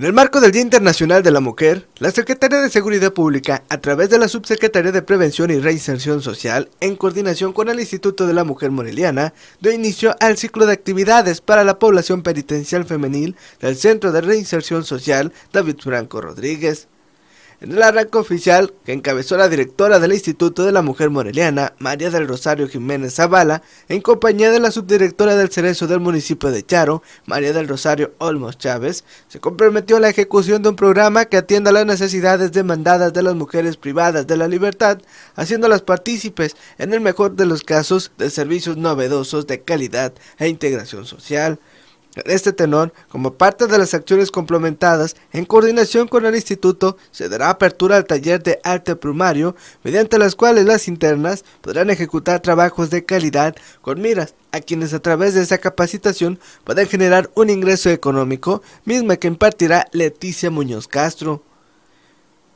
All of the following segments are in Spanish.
En el marco del Día Internacional de la Mujer, la Secretaría de Seguridad Pública, a través de la Subsecretaría de Prevención y Reinserción Social, en coordinación con el Instituto de la Mujer Moreliana, dio inicio al ciclo de actividades para la población penitencial femenil del Centro de Reinserción Social David Franco Rodríguez. En el arranque oficial que encabezó la directora del Instituto de la Mujer Moreliana, María del Rosario Jiménez Zavala, en compañía de la subdirectora del Cerezo del municipio de Charo, María del Rosario Olmos Chávez, se comprometió a la ejecución de un programa que atienda las necesidades demandadas de las mujeres privadas de la libertad, haciéndolas partícipes, en el mejor de los casos, de servicios novedosos de calidad e integración social. Este tenor, como parte de las acciones complementadas, en coordinación con el instituto, se dará apertura al taller de arte primario, mediante las cuales las internas podrán ejecutar trabajos de calidad con miras a quienes a través de esa capacitación puedan generar un ingreso económico, misma que impartirá Leticia Muñoz Castro.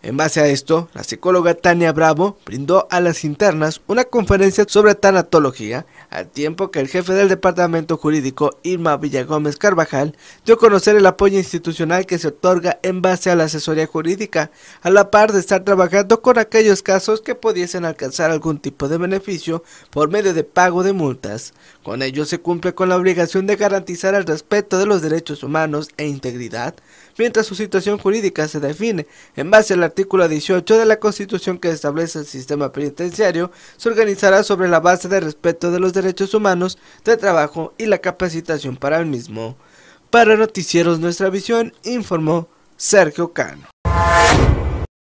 En base a esto, la psicóloga Tania Bravo brindó a las internas una conferencia sobre tanatología, al tiempo que el jefe del departamento jurídico, Irma Villagómez Carvajal, dio a conocer el apoyo institucional que se otorga en base a la asesoría jurídica, a la par de estar trabajando con aquellos casos que pudiesen alcanzar algún tipo de beneficio por medio de pago de multas. Con ello se cumple con la obligación de garantizar el respeto de los derechos humanos e integridad, mientras su situación jurídica se define en base a la artículo 18 de la Constitución que establece el sistema penitenciario, se organizará sobre la base de respeto de los derechos humanos, de trabajo y la capacitación para el mismo. Para Noticieros Nuestra Visión, informó Sergio Cano.